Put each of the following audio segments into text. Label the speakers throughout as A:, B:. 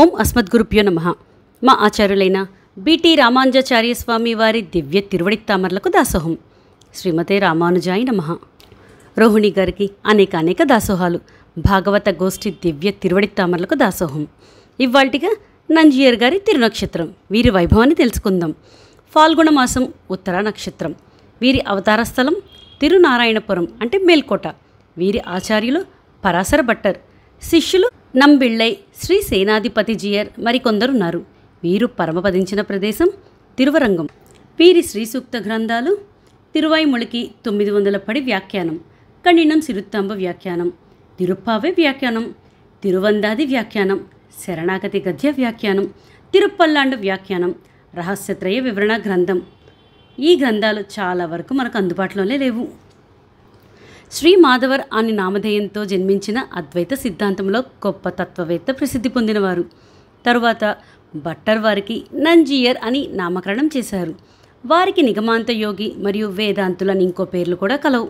A: ఓం అస్మద్గురుభ్యో నమ మా ఆచార్యులైన బిటి రామానుజాచార్య స్వామి వారి దివ్య తిరువడి తామరలకు దాసోహం శ్రీమతే రామానుజాయ నమ రోహిణి గారికి అనేక అనేక దాసోహాలు భాగవత గోష్ఠి దివ్య తిరువడి తామరలకు దాసోహం ఇవాల్టిగా నంజియర్ గారి తిరునక్షత్రం వీరి వైభవాన్ని తెలుసుకుందాం ఫాల్గుణ మాసం ఉత్తర నక్షత్రం వీరి అవతార స్థలం తిరునారాయణపురం అంటే మేల్కోట వీరి ఆచార్యులు పరాశర భట్టర్ శిష్యులు నంబిళ్ళై శ్రీ సేనాధిపతి జియర్ మరికొందరున్నారు వీరు పరమపదించిన ప్రదేశం తిరువరంగం వీరి శ్రీ సూక్త గ్రంథాలు తిరువాయిమొళికి తొమ్మిది వందల పడి వ్యాఖ్యానం కణినం సిరుత్తాంబ వ్యాఖ్యానం తిరుప్పావే వ్యాఖ్యానం తిరువందాది వ్యాఖ్యానం శరణాగతి గద్య వ్యాఖ్యానం తిరుప్పల్లాండు వ్యాఖ్యానం రహస్యత్రయ వివరణ గ్రంథం ఈ గ్రంథాలు చాలా వరకు మనకు అందుబాటులోనే లేవు శ్రీ మాధవర్ అనే నామధేయంతో జన్మించిన అద్వైత సిద్ధాంతంలో గొప్ప తత్వవేత్త ప్రసిద్ధి పొందినవారు తరువాత బట్టర్ వారికి నంజియర్ అని నామకరణం చేశారు వారికి నిగమాంత యోగి మరియు వేదాంతులని ఇంకో పేర్లు కూడా కలవు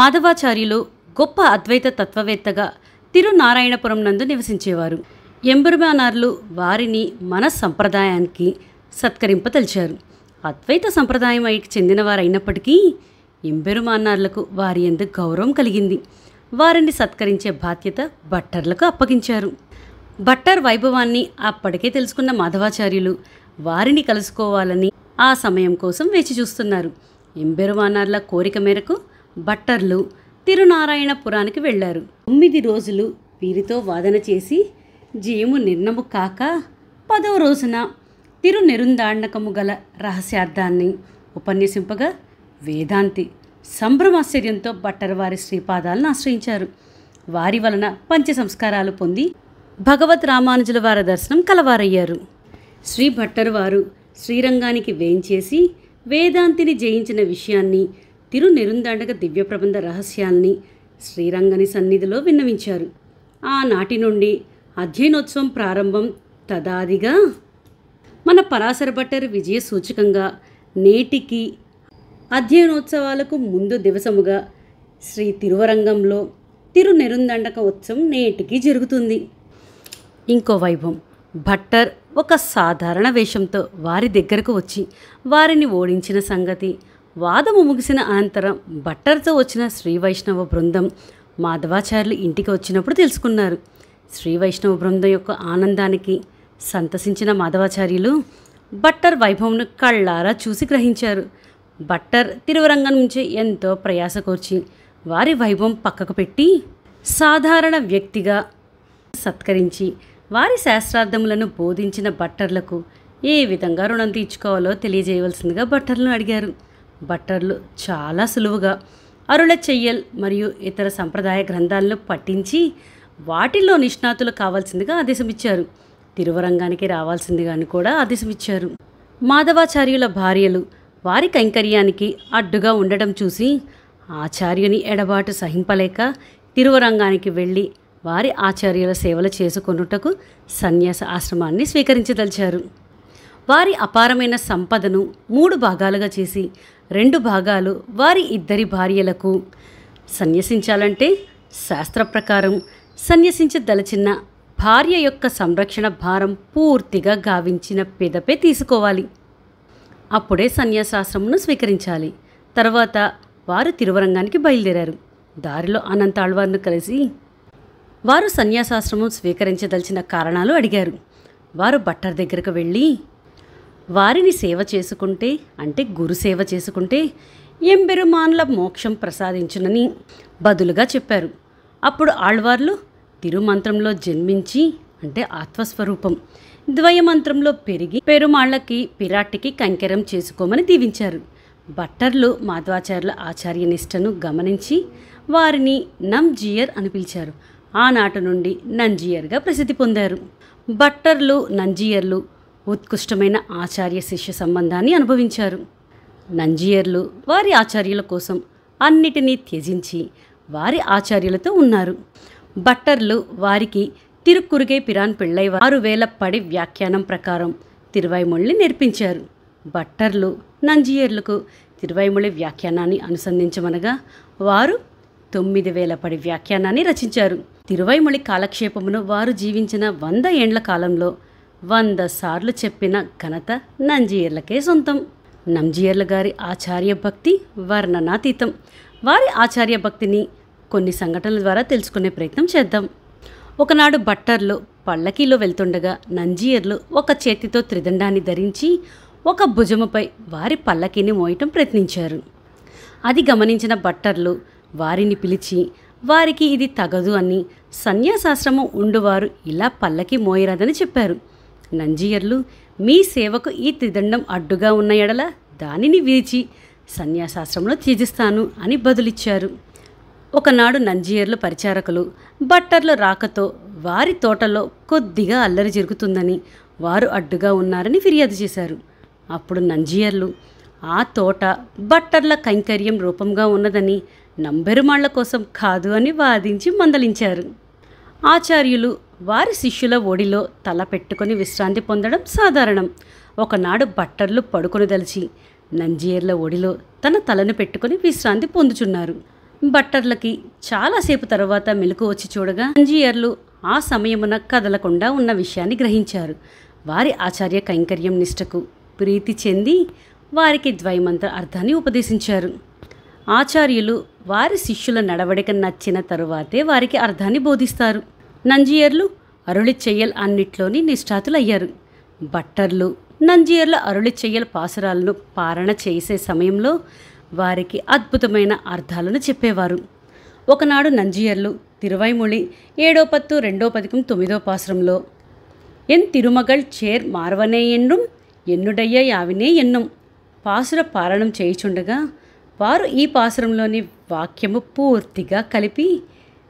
A: మాధవాచార్యులు గొప్ప అద్వైత తత్వవేత్తగా తిరునారాయణపురం నందు నివసించేవారు ఎంబురుమానార్లు వారిని మన సంప్రదాయానికి సత్కరింపదలిచారు అద్వైత సంప్రదాయం చెందినవారైనప్పటికీ ఎంబెరుమాన్నార్లకు వారి ఎందు గౌరవం కలిగింది వారిని సత్కరించే బాధ్యత బట్టర్లకు అప్పగించారు బట్టర్ వైభవాన్ని అప్పటికే తెలుసుకున్న మాధవాచార్యులు వారిని కలుసుకోవాలని ఆ సమయం కోసం వేచి చూస్తున్నారు ఎంబెరుమానార్ల కోరిక మేరకు బట్టర్లు తిరునారాయణపురానికి వెళ్లారు తొమ్మిది రోజులు వీరితో వాదన చేసి జీము నిర్ణము కాక పదవ రోజున తిరునెరుందాండకము గల రహస్యార్థాన్ని ఉపన్యసింపగా వేదాంతి సంభ్రమాశ్చర్యంతో బట్టరవారి శ్రీపాదాలను ఆశ్రయించారు వారి వలన పంచ సంస్కారాలు పొంది భగవత్ రామానుజుల వారి దర్శనం కలవారయ్యారు శ్రీ భట్టరు వారు శ్రీరంగానికి వేయించేసి వేదాంతిని జయించిన విషయాన్ని తిరునెరుందండక దివ్య ప్రబంధ రహస్యాల్ని శ్రీరంగని సన్నిధిలో విన్నవించారు ఆనాటి నుండి అధ్యయనోత్సవం ప్రారంభం తదాదిగా మన పరాశర భట్టరు విజయ సూచకంగా నేటికి అధ్యయనోత్సవాలకు ముందు దివసముగా శ్రీ తిరువరంగంలో తిరునెరుందండక ఉత్సవం నేటికి జరుగుతుంది ఇంకో వైభవం భట్టర్ ఒక సాధారణ వేషంతో వారి దగ్గరకు వచ్చి వారిని ఓడించిన సంగతి వాదము ముగిసిన అనంతరం భట్టర్తో వచ్చిన శ్రీ వైష్ణవ బృందం మాధవాచార్యులు ఇంటికి వచ్చినప్పుడు తెలుసుకున్నారు శ్రీ వైష్ణవ బృందం యొక్క ఆనందానికి సంతసించిన మాధవాచార్యులు భట్టర్ వైభవంను కళ్ళారా చూసి గ్రహించారు బట్టర్ తిరువరంగం నుంచి ఎంతో ప్రయాస వారి వైభవం పక్కకు పెట్టి సాధారణ వ్యక్తిగా సత్కరించి వారి శాస్త్రార్థములను బోధించిన బట్టర్లకు ఏ విధంగా రుణం తీర్చుకోవాలో తెలియజేయవలసిందిగా బట్టర్లను అడిగారు బట్టర్లు చాలా సులువుగా అరుణ చెయ్యల్ మరియు ఇతర సంప్రదాయ గ్రంథాలను పట్టించి వాటిల్లో నిష్ణాతులు కావాల్సిందిగా ఆదేశమిచ్చారు తిరువరంగానికి రావాల్సిందిగా అని కూడా ఆదేశమిచ్చారు మాధవాచార్యుల భార్యలు వారి కైంకర్యానికి అడ్డుగా ఉండడం చూసి ఆచార్యుని ఎడబాటు సహింపలేక తిరువరంగానికి వెళ్ళి వారి ఆచార్యుల సేవలు చేసుకొనుటకు సన్యాస ఆశ్రమాన్ని స్వీకరించదలిచారు వారి అపారమైన సంపదను మూడు భాగాలుగా చేసి రెండు భాగాలు వారి ఇద్దరి భార్యలకు సన్యసించాలంటే శాస్త్ర ప్రకారం సన్యసించదలచిన భార్య యొక్క సంరక్షణ భారం పూర్తిగా గావించిన పెదపే తీసుకోవాలి అప్పుడే సన్యాసాశ్రమును స్వీకరించాలి తర్వాత వారు తిరువరంగానికి బయలుదేరారు దారిలో అనంత ఆళ్వార్ను కలిసి వారు సన్యాసాశ్రమం స్వీకరించదలిచిన కారణాలు అడిగారు వారు బట్టర్ దగ్గరకు వెళ్ళి వారిని సేవ చేసుకుంటే అంటే గురు సేవ చేసుకుంటే ఎంబెరుమాన్ల మోక్షం ప్రసాదించునని బదులుగా చెప్పారు అప్పుడు ఆళ్వార్లు తిరుమంత్రంలో జన్మించి అంటే ఆత్మస్వరూపం ద్వయమంత్రంలో పెరిగి పెరుమాళ్లకి పిరాటికి కంకెరం చేసుకోమని దీవించారు బట్టర్లు మాధ్వాచార్యుల ఆచార్య నిష్టను గమనించి వారిని నంజియర్ అని పిలిచారు ఆనాటి నుండి నంజియర్గా ప్రసిద్ధి పొందారు బట్టర్లు నంజియర్లు ఉత్కృష్టమైన ఆచార్య శిష్య సంబంధాన్ని అనుభవించారు నంజియర్లు వారి ఆచార్యుల కోసం అన్నిటినీ త్యజించి వారి ఆచార్యులతో ఉన్నారు బట్టర్లు వారికి తిరుక్కురుగే పిరాన్ పిళ్ళై ఆరు వేల పడి వ్యాఖ్యానం ప్రకారం తిరువైమొళ్ళి నేర్పించారు భట్టర్లు నంజియర్లకు తిరువైమొళి వ్యాఖ్యానాన్ని అనుసంధించమనగా వారు తొమ్మిది వేల పడి వ్యాఖ్యానాన్ని రచించారు తిరువైమొళి కాలక్షేపమును వారు జీవించిన వంద ఏండ్ల కాలంలో వంద సార్లు చెప్పిన ఘనత నంజియర్లకే సొంతం నంజియర్ల గారి ఆచార్య భక్తి వర్ణనాతీతం వారి ఆచార్య భక్తిని కొన్ని సంఘటనల ద్వారా తెలుసుకునే ప్రయత్నం చేద్దాం ఒకనాడు బట్టర్లు పళ్ళకీలో వెళ్తుండగా నంజీయర్లు ఒక చేతితో త్రిదండాన్ని ధరించి ఒక భుజముపై వారి పల్లకీని మోయటం ప్రయత్నించారు అది గమనించిన బట్టర్లు వారిని పిలిచి వారికి ఇది తగదు అని సన్యాసాశ్రమం ఉండువారు ఇలా పల్లకి మోయరాదని చెప్పారు నంజీయర్లు మీ సేవకు ఈ త్రిదండం అడ్డుగా ఉన్న ఎడల దానిని విరిచి సన్యాసాశ్రమంలో త్యజిస్తాను అని బదులిచ్చారు ఒకనాడు నంజియర్లు పరిచారకులు బట్టర్ల రాకతో వారి తోటలో కొద్దిగా అల్లరి జరుగుతుందని వారు అడ్డుగా ఉన్నారని ఫిర్యాదు చేశారు అప్పుడు నంజియర్లు ఆ తోట బట్టర్ల కైంకర్యం రూపంగా ఉన్నదని నంబెరుమాళ్ల కోసం కాదు అని వాదించి మందలించారు ఆచార్యులు వారి శిష్యుల ఒడిలో తల పెట్టుకొని విశ్రాంతి పొందడం సాధారణం ఒకనాడు బట్టర్లు పడుకొని తలిచి నంజియర్ల ఒడిలో తన తలను పెట్టుకొని విశ్రాంతి పొందుచున్నారు బట్టర్లకి చాలాసేపు తర్వాత మెలకు వచ్చి చూడగా అంజీయర్లు ఆ సమయమున కదలకుండా ఉన్న విషయాన్ని గ్రహించారు వారి ఆచార్య కైంకర్యం నిష్టకు ప్రీతి చెంది వారికి ద్వైమంత్ర అర్థాన్ని ఉపదేశించారు ఆచార్యులు వారి శిష్యుల నడవడిక నచ్చిన తరువాతే వారికి అర్థాన్ని బోధిస్తారు నంజియర్లు అరుళి చెయ్యల్ అన్నిట్లోని నిష్ఠాతులయ్యారు బట్టర్లు నంజియర్ల అరుళి చెయ్యల్ పాసురాలను పారణ చేసే సమయంలో వారికి అద్భుతమైన అర్థాలను చెప్పేవారు ఒకనాడు నంజియర్లు తిరువైముళి ఏడో పత్తు రెండో పథకం తొమ్మిదో పాసరంలో ఎన్ తిరుమగల్ చేర్ మార్వనే ఎన్నుం ఎన్నుడయ్య యావినే ఎన్నం పాసుర పారణం చేయుచుండగా వారు ఈ పాసురంలోని వాక్యము పూర్తిగా కలిపి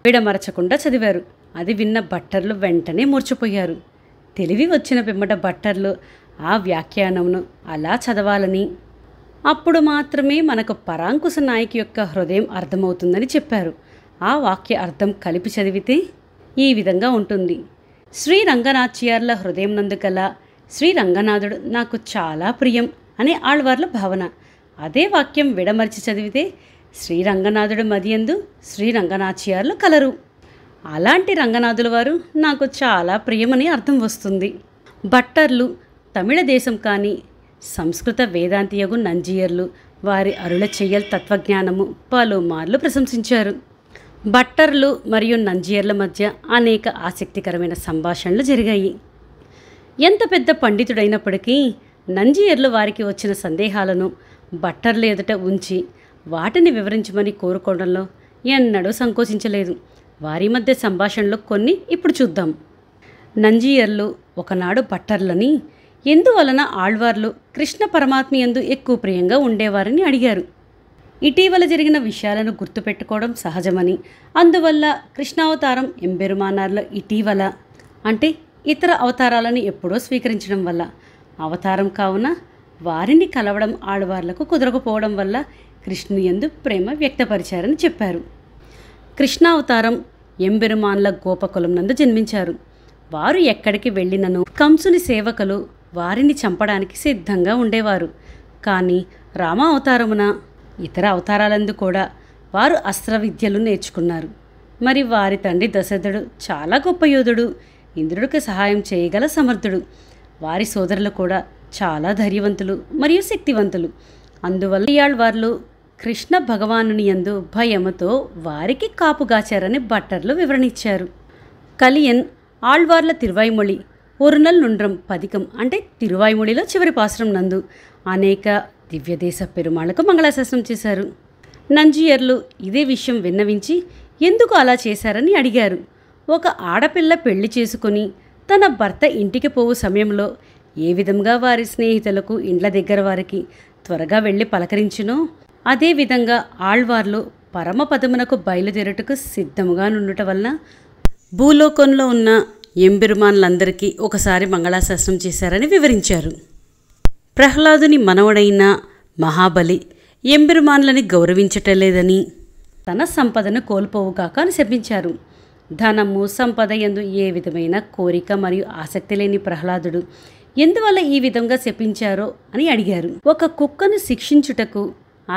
A: విడమరచకుండా చదివారు అది విన్న బట్టర్లు వెంటనే మూర్చిపోయారు తెలివి వచ్చిన పిమ్మట బట్టర్లు ఆ వ్యాఖ్యానమును అలా చదవాలని అప్పుడు మాత్రమే మనకు పరాంకుశ నాయకు యొక్క హృదయం అర్థమవుతుందని చెప్పారు ఆ వాక్య అర్థం కలిపి చదివితే ఈ విధంగా ఉంటుంది శ్రీ రంగనాచ్యార్ల హృదయం నందుకల శ్రీ రంగనాథుడు నాకు చాలా ప్రియం అనే ఆళ్వార్ల భావన అదే వాక్యం విడమర్చి చదివితే శ్రీ రంగనాథుడు మదియందు శ్రీ రంగనాచ్యార్లు కలరు అలాంటి రంగనాథుల వారు నాకు చాలా ప్రియమని అర్థం వస్తుంది బట్టర్లు తమిళ దేశం కానీ సంస్కృత వేదాంతియగు నంజీయర్లు వారి అరుణ చెయ్యల్ తత్వజ్ఞానము పలుమార్లు ప్రశంసించారు బట్టర్లు మరియు నంజీయర్ల మధ్య అనేక ఆసక్తికరమైన సంభాషణలు జరిగాయి ఎంత పెద్ద పండితుడైనప్పటికీ నంజీయర్లు వారికి వచ్చిన సందేహాలను బట్టర్లు ఎదుట ఉంచి వాటిని వివరించమని కోరుకోవడంలో ఎన్నడూ సంకోచించలేదు వారి మధ్య సంభాషణలో కొన్ని ఇప్పుడు చూద్దాం నంజీయర్లు ఒకనాడు బట్టర్లని ఎందువలన ఆళ్వార్లు కృష్ణ పరమాత్మ ఎందు ఎక్కువ ప్రియంగా ఉండేవారని అడిగారు ఇటీవల జరిగిన విషయాలను గుర్తుపెట్టుకోవడం సహజమని అందువల్ల కృష్ణావతారం ఎంబెరుమానార్ల ఇటీవల అంటే ఇతర అవతారాలను ఎప్పుడో స్వీకరించడం వల్ల అవతారం కావున వారిని కలవడం ఆడవార్లకు కుదరకపోవడం వల్ల కృష్ణుని ఎందు ప్రేమ వ్యక్తపరిచారని చెప్పారు కృష్ణావతారం ఎంబెరుమాన్ల గోపకులం నందు జన్మించారు వారు ఎక్కడికి వెళ్ళినను కంసుని సేవకులు వారిని చంపడానికి సిద్ధంగా ఉండేవారు కానీ రామ అవతారమున ఇతర అవతారాలందు కూడా వారు అస్త్ర విద్యలు నేర్చుకున్నారు మరి వారి తండ్రి దశరథుడు చాలా గొప్ప యోధుడు ఇంద్రుడికి సహాయం చేయగల సమర్థుడు వారి సోదరులు కూడా చాలా ధైర్యవంతులు మరియు శక్తివంతులు అందువల్ల ఇయాళ్ వారు కృష్ణ భగవానుని యందు భయముతో వారికి కాపుగాచారని బట్టర్లు వివరణిచ్చారు కలియన్ ఆళ్వార్ల తిరువైమొళి ఒరునల్ నుండ్రం పదికం అంటే తిరువాయిముడిలో చివరి పాశ్రం నందు అనేక దివ్యదేశ పెరుమాళ్లకు మంగళాశాసనం చేశారు నంజియర్లు ఇదే విషయం విన్నవించి ఎందుకు అలా చేశారని అడిగారు ఒక ఆడపిల్ల పెళ్లి చేసుకుని తన భర్త ఇంటికి పోవు సమయంలో ఏ విధంగా వారి స్నేహితులకు ఇండ్ల దగ్గర వారికి త్వరగా వెళ్ళి పలకరించునో అదేవిధంగా ఆళ్వార్లు పరమపదమునకు బయలుదేరటకు సిద్ధముగా నుండుట వలన భూలోకంలో ఉన్న ఎంబెరుమాన్లందరికీ ఒకసారి మంగళాశాసనం చేశారని వివరించారు ప్రహ్లాదుని మనవడైన మహాబలి ఎంబెరుమాన్లని గౌరవించటలేదని తన సంపదను కోల్పోవుగాక అని శపించారు ధనము సంపద ఎందు ఏ విధమైన కోరిక మరియు ఆసక్తి లేని ప్రహ్లాదుడు ఎందువల్ల ఈ విధంగా శపించారో అని అడిగారు ఒక కుక్కను శిక్షించుటకు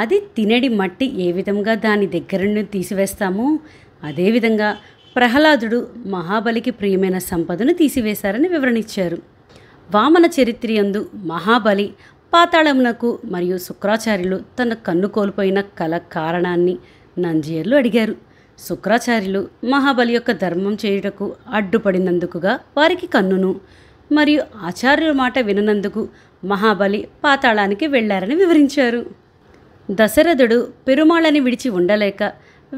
A: అది తినడి మట్టి ఏ విధంగా దాని దగ్గర నుండి తీసివేస్తామో అదేవిధంగా ప్రహ్లాదుడు మహాబలికి ప్రియమైన సంపదను తీసివేశారని వివరణిచ్చారు వామన చరిత్రయందు మహాబలి పాతాళమునకు మరియు శుక్రాచార్యులు తన కన్ను కోల్పోయిన కల కారణాన్ని నంజియర్లు అడిగారు శుక్రాచార్యులు మహాబలి యొక్క ధర్మం చేయుటకు అడ్డుపడినందుకుగా వారికి కన్నును మరియు ఆచార్యుల మాట విననందుకు మహాబలి పాతాళానికి వెళ్లారని వివరించారు దశరథుడు పెరుమాళని విడిచి ఉండలేక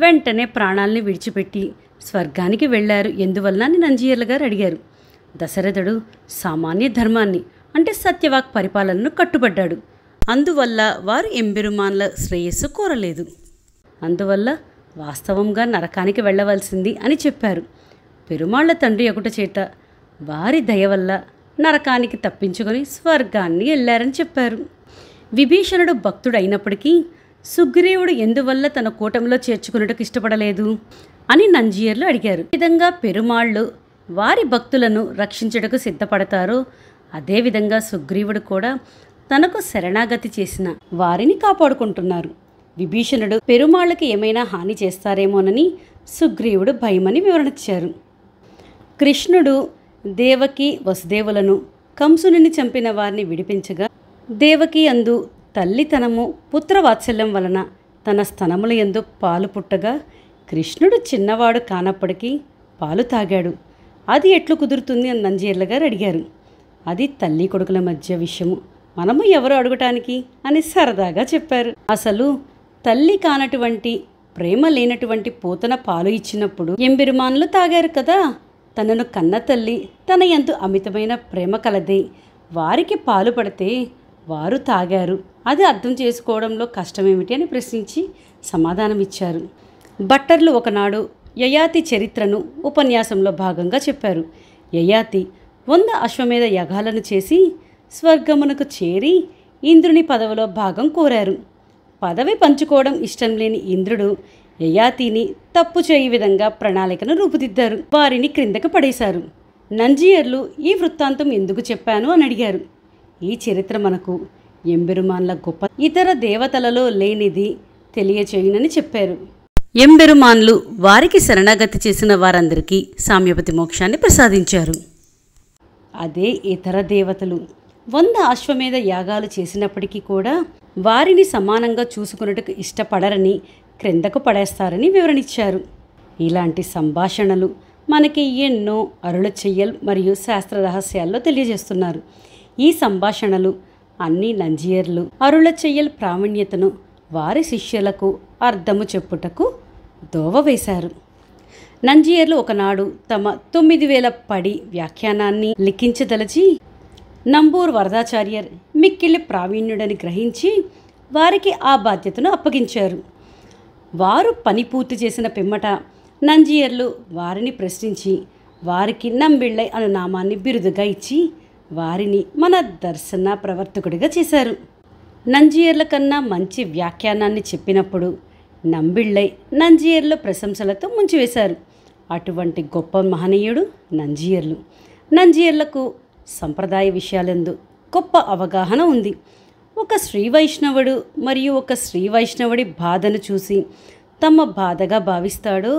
A: వెంటనే ప్రాణాల్ని విడిచిపెట్టి స్వర్గానికి వెళ్ళారు ఎందువల్ల అని నంజీయర్ల గారు అడిగారు దశరథుడు సామాన్య ధర్మాన్ని అంటే సత్యవాక్ పరిపాలనను కట్టుబడ్డాడు అందువల్ల వారు ఎంబెరుమాన్ల శ్రేయస్సు కోరలేదు అందువల్ల వాస్తవంగా నరకానికి వెళ్ళవలసింది అని చెప్పారు పెరుమాళ్ల తండ్రి ఒకట చేత వారి దయ వల్ల నరకానికి తప్పించుకొని స్వర్గాన్ని వెళ్ళారని చెప్పారు విభీషణుడు భక్తుడైనప్పటికీ సుగ్రీవుడు ఎందువల్ల తన కూటమిలో చేర్చుకున్నటకు ఇష్టపడలేదు అని నంజీయర్లు అడిగారు విధంగా పెరుమాళ్ళు వారి భక్తులను రక్షించటకు సిద్ధపడతారో అదేవిధంగా సుగ్రీవుడు కూడా తనకు శరణాగతి చేసిన వారిని కాపాడుకుంటున్నారు విభీషణుడు పెరుమాళ్ళకి ఏమైనా హాని చేస్తారేమోనని సుగ్రీవుడు భయమని ఇచ్చారు కృష్ణుడు దేవకి వసుదేవులను కంసుని చంపిన వారిని విడిపించగా దేవకి అందు తల్లితనము పుత్రవాత్సల్యం వలన తన స్తనముల ఎందు పాలు పుట్టగా కృష్ణుడు చిన్నవాడు కానప్పటికీ పాలు తాగాడు అది ఎట్లు కుదురుతుంది అని నంజీర్ల గారు అడిగారు అది తల్లి కొడుకుల మధ్య విషయము మనము ఎవరు అడగటానికి అని సరదాగా చెప్పారు అసలు తల్లి కానటువంటి ప్రేమ లేనటువంటి పూతన పాలు ఇచ్చినప్పుడు ఎంబిరుమానులు తాగారు కదా తనను కన్న తల్లి తన ఎందు అమితమైన ప్రేమ కలదే వారికి పాలు పడితే వారు తాగారు అది అర్థం చేసుకోవడంలో కష్టమేమిటి అని ప్రశ్నించి సమాధానమిచ్చారు బట్టర్లు ఒకనాడు యయాతి చరిత్రను ఉపన్యాసంలో భాగంగా చెప్పారు యయాతి వంద అశ్వమేధ యగాలను చేసి స్వర్గమునకు చేరి ఇంద్రుని పదవిలో భాగం కోరారు పదవి పంచుకోవడం ఇష్టం లేని ఇంద్రుడు యయాతిని తప్పు చేయి విధంగా ప్రణాళికను రూపుదిద్దారు వారిని క్రిందకు పడేశారు నంజియర్లు ఈ వృత్తాంతం ఎందుకు చెప్పాను అని అడిగారు ఈ చరిత్ర మనకు ఎంబెరుమాన్ల గొప్ప ఇతర దేవతలలో లేనిది తెలియచేయునని చెప్పారు ఎంబెరుమాన్లు వారికి శరణాగతి చేసిన వారందరికీ సామ్యపతి మోక్షాన్ని ప్రసాదించారు అదే ఇతర దేవతలు వంద అశ్వమేధ యాగాలు చేసినప్పటికీ కూడా వారిని సమానంగా చూసుకున్నట్టుకు ఇష్టపడరని క్రిందకు పడేస్తారని వివరణిచ్చారు ఇలాంటి సంభాషణలు మనకి ఎన్నో అరుళ చెయ్యల్ మరియు శాస్త్ర రహస్యాల్లో తెలియజేస్తున్నారు ఈ సంభాషణలు అన్ని లంజియర్లు అరుళ చెయ్యల ప్రావీణ్యతను వారి శిష్యులకు అర్థము చెప్పుటకు దోవ వేశారు నంజియర్లు ఒకనాడు తమ తొమ్మిది వేల పడి వ్యాఖ్యానాన్ని లిఖించదలచి నంబూర్ వరదాచార్యర్ మిక్కిలి ప్రావీణ్యుడని గ్రహించి వారికి ఆ బాధ్యతను అప్పగించారు వారు పని పూర్తి చేసిన పిమ్మట నంజియర్లు వారిని ప్రశ్నించి వారికి నంబిళ్ళై అను నామాన్ని బిరుదుగా ఇచ్చి వారిని మన దర్శన ప్రవర్తకుడిగా చేశారు నంజియర్ల కన్నా మంచి వ్యాఖ్యానాన్ని చెప్పినప్పుడు నంబిళ్ళై నంజియర్ల ప్రశంసలతో ముంచివేశారు అటువంటి గొప్ప మహనీయుడు నంజియర్లు నంజియర్లకు సంప్రదాయ విషయాలందు గొప్ప అవగాహన ఉంది ఒక శ్రీ వైష్ణవుడు మరియు ఒక శ్రీ వైష్ణవుడి బాధను చూసి తమ బాధగా భావిస్తాడో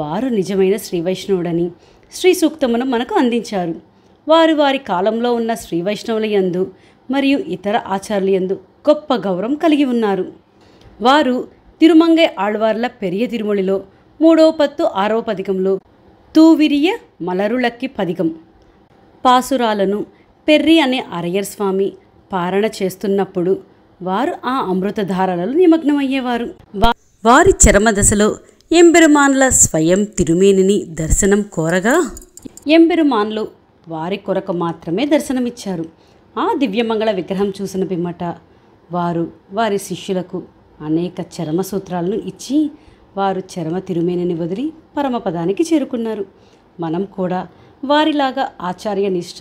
A: వారు నిజమైన శ్రీ వైష్ణవుడని శ్రీ సూక్తమును మనకు అందించారు వారు వారి కాలంలో ఉన్న శ్రీవైష్ణవుల యందు మరియు ఇతర ఆచారుల యందు గొప్ప గౌరవం కలిగి ఉన్నారు వారు తిరుమంగై ఆళ్వార్ల పెరియ తిరుమలిలో మూడో పత్తు ఆరో పథకంలో తూవిరియ మలరులక్కి పథకం పాసురాలను పెర్రి అనే అరయ్యర్ స్వామి పారణ చేస్తున్నప్పుడు వారు ఆ అమృతధారలలో నిమగ్నమయ్యేవారు వారి చరమదశలో ఎంబెరుమాన్ల స్వయం తిరుమేనిని దర్శనం కోరగా ఎంబెరుమాన్లు వారి కొరకు మాత్రమే దర్శనమిచ్చారు ఆ దివ్యమంగళ విగ్రహం చూసిన పిమ్మట వారు వారి శిష్యులకు అనేక చరమ సూత్రాలను ఇచ్చి వారు చరమ తిరుమేనని వదిలి పరమపదానికి చేరుకున్నారు మనం కూడా వారిలాగా ఆచార్య నిష్ఠ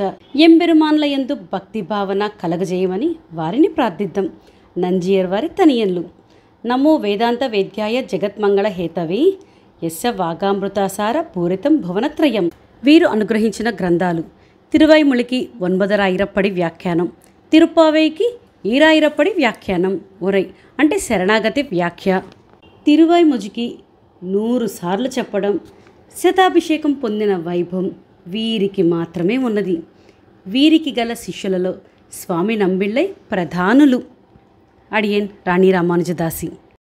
A: ఎంబెరుమాన్ల ఎందు భక్తి భావన కలగజేయమని వారిని ప్రార్థిద్దాం నంజియర్ వారి తనియన్లు నమో వేదాంత వేద్యాయ జగత్మంగళ హేతవి ఎస్స వాగామృతాసార పూరితం భువనత్రయం వీరు అనుగ్రహించిన గ్రంథాలు తిరువైముళికి వన్మదరాయిరప్పడి వ్యాఖ్యానం తిరుప్పావైకి ఈరాయిరప్పడి వ్యాఖ్యానం ఒరై అంటే శరణాగతి వ్యాఖ్య తిరువైముజికి నూరు సార్లు చెప్పడం శతాభిషేకం పొందిన వైభవం వీరికి మాత్రమే ఉన్నది వీరికి గల శిష్యులలో స్వామి నంబిళ్ళై ప్రధానులు అడియన్ రాణి రామానుజదాసి